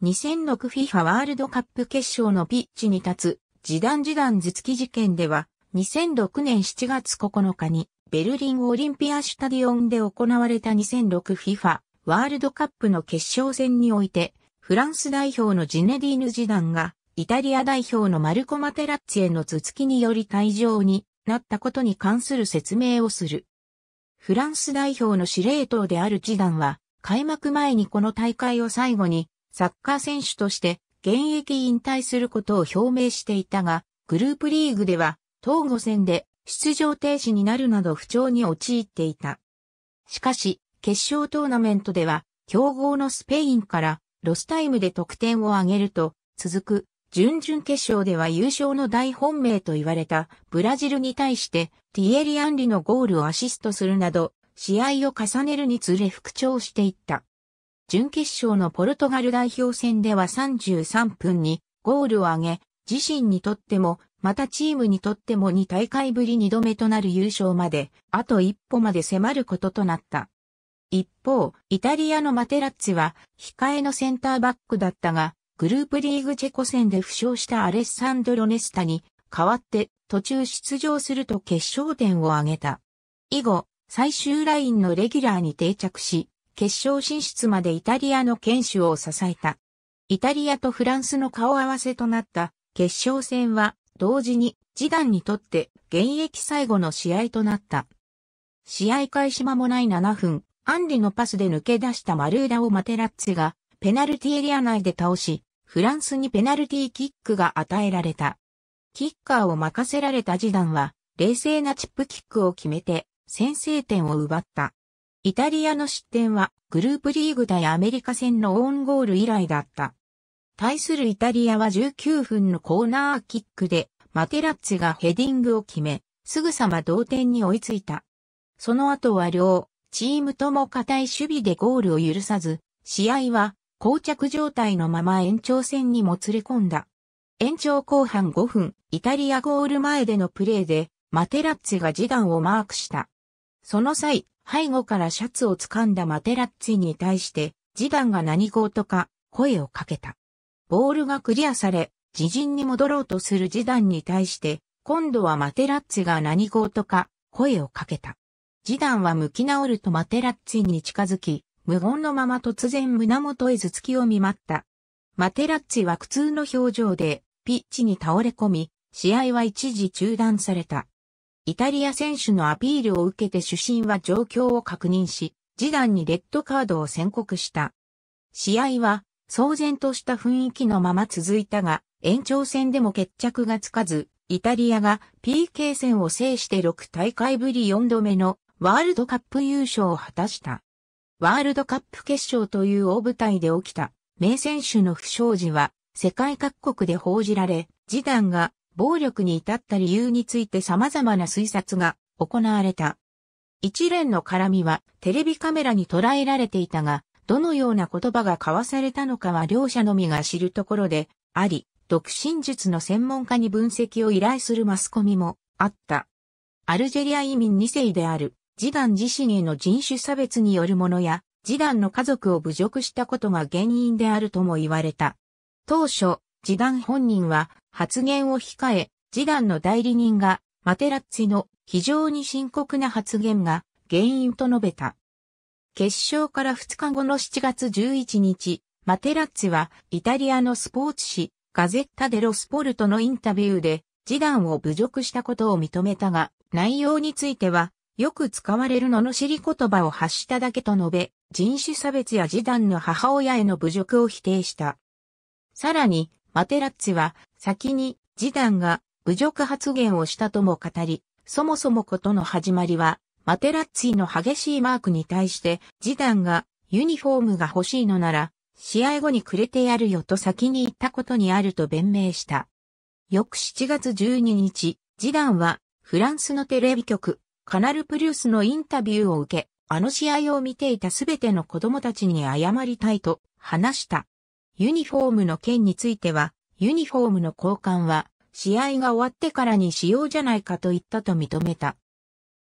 2006FIFA ワールドカップ決勝のピッチに立つ、時短時短頭突き事件では、2006年7月9日に、ベルリンオリンピアシュタディオンで行われた 2006FIFA ワールドカップの決勝戦において、フランス代表のジネディーヌ・ジダンが、イタリア代表のマルコ・マテラッツへの頭突きにより退場になったことに関する説明をする。フランス代表の司令塔であるジダンは、開幕前にこの大会を最後に、サッカー選手として現役引退することを表明していたが、グループリーグでは、東後戦で出場停止になるなど不調に陥っていた。しかし、決勝トーナメントでは、強豪のスペインからロスタイムで得点を挙げると、続く準々決勝では優勝の大本命と言われたブラジルに対してティエリ・アンリのゴールをアシストするなど試合を重ねるにつれ復調していった。準決勝のポルトガル代表戦では33分にゴールを挙げ、自身にとっても、またチームにとっても2大会ぶり2度目となる優勝まで、あと一歩まで迫ることとなった。一方、イタリアのマテラッツは、控えのセンターバックだったが、グループリーグチェコ戦で負傷したアレッサンドロ・ネスタに、代わって途中出場すると決勝点を挙げた。以後、最終ラインのレギュラーに定着し、決勝進出までイタリアの剣守を支えた。イタリアとフランスの顔合わせとなった決勝戦は同時にジダンにとって現役最後の試合となった。試合開始間もない7分、アンリのパスで抜け出したマルーダをマテラッツがペナルティエリア内で倒し、フランスにペナルティキックが与えられた。キッカーを任せられたジダンは冷静なチップキックを決めて先制点を奪った。イタリアの失点はグループリーグ対アメリカ戦のオウンゴール以来だった。対するイタリアは19分のコーナーキックでマテラッツがヘディングを決め、すぐさま同点に追いついた。その後は両チームとも固い守備でゴールを許さず、試合は膠着状態のまま延長戦にもつれ込んだ。延長後半5分、イタリアゴール前でのプレーで、マテラッツが示談をマークした。その際、背後からシャツを掴んだマテラッツィに対して、ジダンが何事か声をかけた。ボールがクリアされ、自陣に戻ろうとするジダンに対して、今度はマテラッツィが何事か声をかけた。ジダンは向き直るとマテラッツィに近づき、無言のまま突然胸元へ頭突きを見舞った。マテラッツィは苦痛の表情でピッチに倒れ込み、試合は一時中断された。イタリア選手のアピールを受けて主審は状況を確認し、示談にレッドカードを宣告した。試合は、騒然とした雰囲気のまま続いたが、延長戦でも決着がつかず、イタリアが PK 戦を制して6大会ぶり4度目のワールドカップ優勝を果たした。ワールドカップ決勝という大舞台で起きた名選手の不祥事は世界各国で報じられ、示談が暴力に至った理由について様々な推察が行われた。一連の絡みはテレビカメラに捉えられていたが、どのような言葉が交わされたのかは両者のみが知るところであり、独身術の専門家に分析を依頼するマスコミもあった。アルジェリア移民2世である、ジダン自身への人種差別によるものや、ジダンの家族を侮辱したことが原因であるとも言われた。当初、ジダ本人は発言を控え、ジダの代理人がマテラッツィの非常に深刻な発言が原因と述べた。決勝から2日後の7月11日、マテラッツィはイタリアのスポーツ紙ガゼッタ・デロ・スポルトのインタビューで示談を侮辱したことを認めたが、内容については、よく使われる罵り言葉を発しただけと述べ、人種差別や示談の母親への侮辱を否定した。さらに、マテラッツィは先にダンが侮辱発言をしたとも語り、そもそもことの始まりは、マテラッツィの激しいマークに対して、ダンがユニフォームが欲しいのなら、試合後にくれてやるよと先に言ったことにあると弁明した。翌7月12日、ダンはフランスのテレビ局、カナルプリュースのインタビューを受け、あの試合を見ていたすべての子供たちに謝りたいと話した。ユニフォームの件については、ユニフォームの交換は、試合が終わってからにしようじゃないかと言ったと認めた。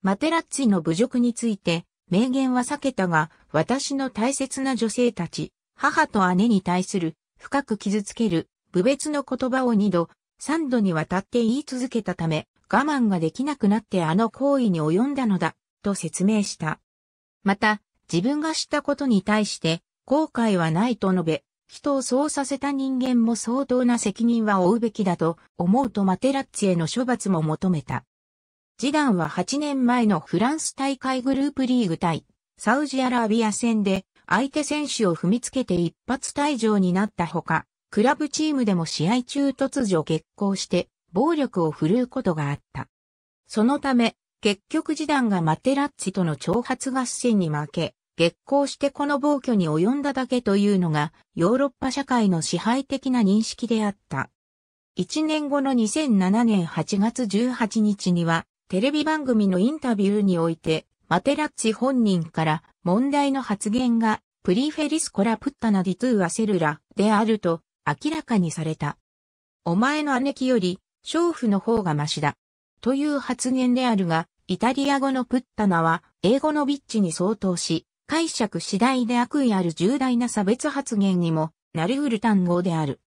マテラッツィの侮辱について、名言は避けたが、私の大切な女性たち、母と姉に対する、深く傷つける、侮別の言葉を二度、三度にわたって言い続けたため、我慢ができなくなってあの行為に及んだのだ、と説明した。また、自分がしたことに対して、後悔はないと述べ、人をそうさせた人間も相当な責任は負うべきだと思うとマテラッツへの処罰も求めた。ジダンは8年前のフランス大会グループリーグ対サウジアラビア戦で相手選手を踏みつけて一発退場になったほか、クラブチームでも試合中突如激行して暴力を振るうことがあった。そのため、結局ジダンがマテラッツとの挑発合戦に負け、激光してこの暴挙に及んだだけというのが、ヨーロッパ社会の支配的な認識であった。1年後の2007年8月18日には、テレビ番組のインタビューにおいて、マテラッチ本人から問題の発言が、プリフェリスコラプッタナディトゥーアセルラであると明らかにされた。お前の姉貴より、娼婦の方がマシだ。という発言であるが、イタリア語のプッタナは英語のビッチに相当し、解釈次第で悪意ある重大な差別発言にもなり得る単語である。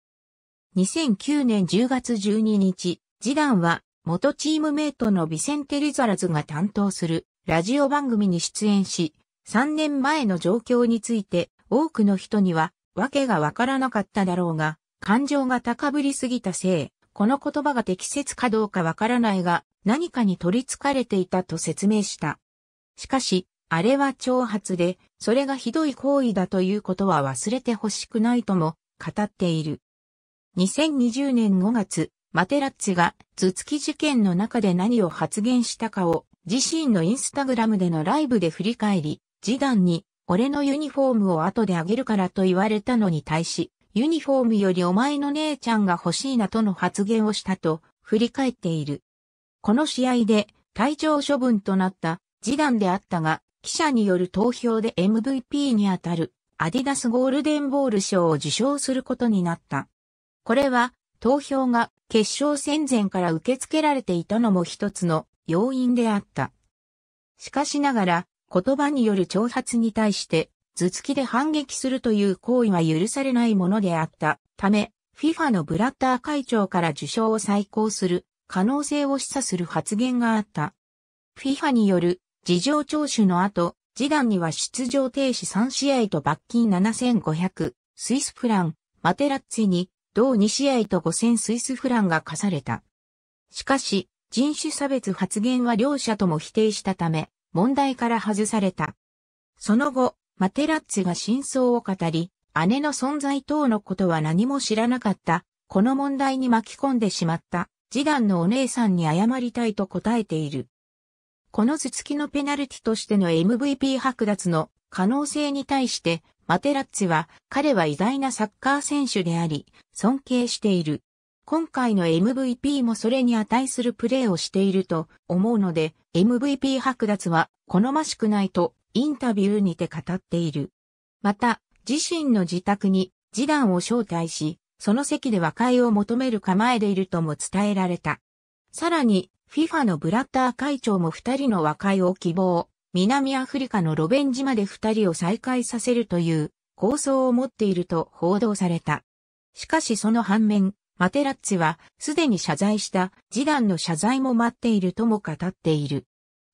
2009年10月12日、次男は元チームメイトのビセンテ・リザラズが担当するラジオ番組に出演し、3年前の状況について多くの人には訳がわからなかっただろうが、感情が高ぶりすぎたせい、この言葉が適切かどうかわからないが、何かに取り憑かれていたと説明した。しかし、あれは挑発で、それがひどい行為だということは忘れてほしくないとも語っている。2020年5月、マテラッツが頭突き事件の中で何を発言したかを自身のインスタグラムでのライブで振り返り、ダンに俺のユニフォームを後であげるからと言われたのに対し、ユニフォームよりお前の姉ちゃんが欲しいなとの発言をしたと振り返っている。この試合で退場処分となったダンであったが、記者による投票で MVP にあたるアディダスゴールデンボール賞を受賞することになった。これは投票が決勝戦前から受け付けられていたのも一つの要因であった。しかしながら言葉による挑発に対して頭突きで反撃するという行為は許されないものであったため FIFA のブラッター会長から受賞を再考する可能性を示唆する発言があった。FIFA による事情聴取の後、示談には出場停止3試合と罰金7500、スイスフラン、マテラッツィに、同2試合と5000スイスフランが課された。しかし、人種差別発言は両者とも否定したため、問題から外された。その後、マテラッツィが真相を語り、姉の存在等のことは何も知らなかった。この問題に巻き込んでしまった。次男のお姉さんに謝りたいと答えている。この頭突きのペナルティとしての MVP 剥奪の可能性に対して、マテラッツは、彼は偉大なサッカー選手であり、尊敬している。今回の MVP もそれに値するプレーをしていると思うので、MVP 剥奪は好ましくないとインタビューにて語っている。また、自身の自宅に次男を招待し、その席で和解を求める構えでいるとも伝えられた。さらに、FIFA のブラッター会長も二人の和解を希望、南アフリカのロベンジまで二人を再会させるという構想を持っていると報道された。しかしその反面、マテラッツはすでに謝罪したダンの謝罪も待っているとも語っている。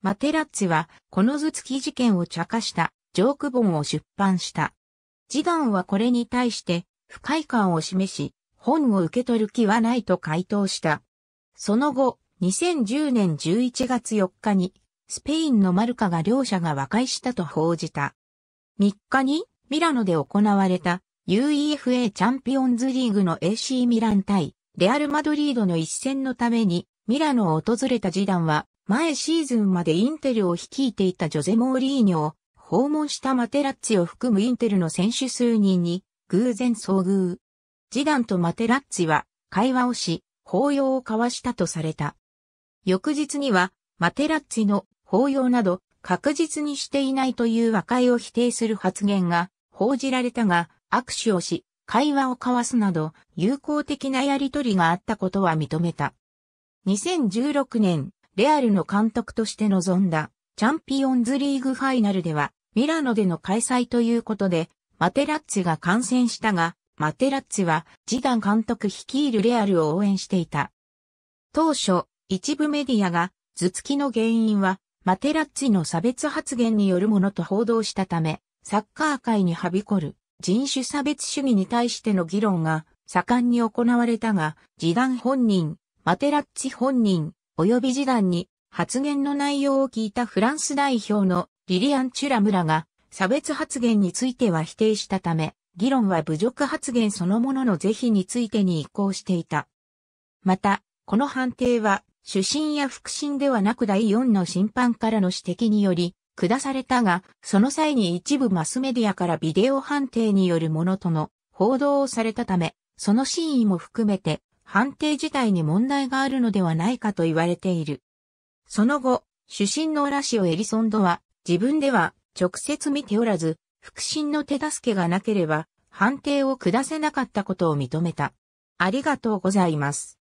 マテラッツはこの頭突き事件を茶化したジョーク本を出版した。ダンはこれに対して不快感を示し、本を受け取る気はないと回答した。その後、2010年11月4日に、スペインのマルカが両者が和解したと報じた。3日に、ミラノで行われた UEFA チャンピオンズリーグの AC ミラン対レアル・マドリードの一戦のためにミラノを訪れたジダンは前シーズンまでインテルを率いていたジョゼ・モーリーニョを訪問したマテラッツィを含むインテルの選手数人に偶然遭遇。ジダンとマテラッツィは会話をし、抱擁を交わしたとされた。翌日には、マテラッツィの法要など確実にしていないという和解を否定する発言が報じられたが、握手をし、会話を交わすなど、友好的なやりとりがあったことは認めた。2016年、レアルの監督として臨んだ、チャンピオンズリーグファイナルでは、ミラノでの開催ということで、マテラッツィが感染したが、マテラッツィは、ジダン監督率いるレアルを応援していた。当初、一部メディアが、頭突きの原因は、マテラッツィの差別発言によるものと報道したため、サッカー界にはびこる人種差別主義に対しての議論が盛んに行われたが、示談本人、マテラッツィ本人、及び示談に発言の内容を聞いたフランス代表のリリアン・チュラムらが差別発言については否定したため、議論は侮辱発言そのものの是非についてに移行していた。また、この判定は主審や副審ではなく第4の審判からの指摘により、下されたが、その際に一部マスメディアからビデオ判定によるものとの報道をされたため、その真意も含めて、判定自体に問題があるのではないかと言われている。その後、主審のラシオ・エリソンドは、自分では直接見ておらず、副審の手助けがなければ、判定を下せなかったことを認めた。ありがとうございます。